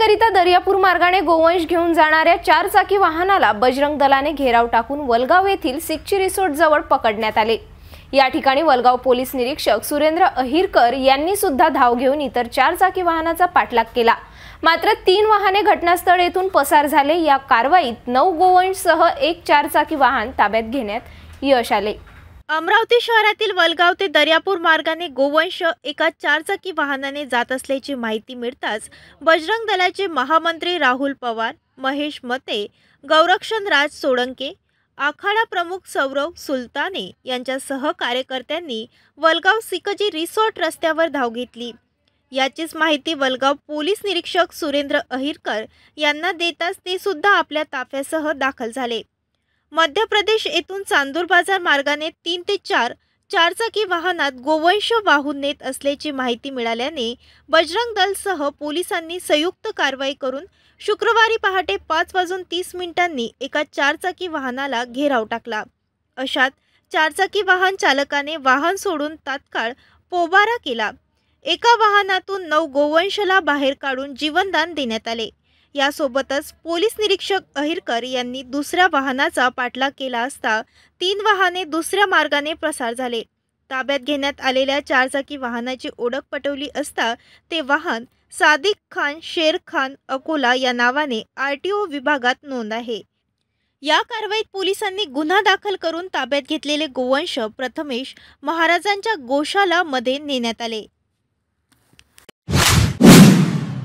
करिता दर्यापूर मार्गाने गोवंश घेऊन जाणाऱ्या चार चाकी वाहनाला बजरंग दलाने घेराव टाकून वलगाव येथील सिक्ची रिसोर्ट जवळ पकडण्यात आले या ठिकाणी वलगाव पोलीस निरीक्षक सुरेंद्र अहिरकर यांनी सुद्धा धाव घेऊन इतर चार चाकी वाहनाचा पाठलाग केला मात्र तीन वाहने घटनास्थळ येथून पसार झाले या कारवाईत नऊ गोवंशसह एक चारचाकी वाहन ताब्यात घेण्यात यश आले अमरावती शहरातील वलगाव ते दर्यापूर मार्गाने गोवंश एका चारचाकी वाहनाने जात असल्याची माहिती मिळताच बजरंग दलाचे महामंत्री राहुल पवार महेश मते गौरक्षण राज सोडंके आखाडा प्रमुख सौरव सुलताने यांच्यासह कार्यकर्त्यांनी वलगाव सिकजी रिसॉर्ट रस्त्यावर धाव घेतली याचीच माहिती वलगाव पोलीस निरीक्षक सुरेंद्र अहिरकर यांना देताच ते सुद्धा आपल्या ताफ्यासह दाखल झाले मध्य प्रदेश येथून चांदूर बाजार मार्गाने तीन ते चार चारचाकी वाहनात गोवंश वाहून नेत असल्याची माहिती मिळाल्याने बजरंग दलसह पोलिसांनी संयुक्त कारवाई करून शुक्रवारी पहाटे पाच वाजून तीस मिनिटांनी एका चारचाकी वाहनाला घेराव टाकला अशात चारचाकी वाहन चालकाने वाहन सोडून तात्काळ पोबारा केला एका वाहनातून नऊ गोवंशला बाहेर काढून जीवनदान देण्यात आले यासोबतच पोलीस निरीक्षक अहिरकर यांनी दुसऱ्या वाहनाचा पाठलाग केला असता तीन वाहने दुसऱ्या मार्गाने प्रसार झाले ताब्यात घेण्यात आलेल्या चारचाकी वाहनाची ओळख पटवली असता ते वाहन सादिक खान शेर खान अकोला या नावाने आर टी ओ विभागात नोंद आहे या कारवाईत पोलिसांनी गुन्हा दाखल करून ताब्यात घेतलेले गोवंश प्रथमेश महाराजांच्या गोशाला मध्ये नेण्यात आले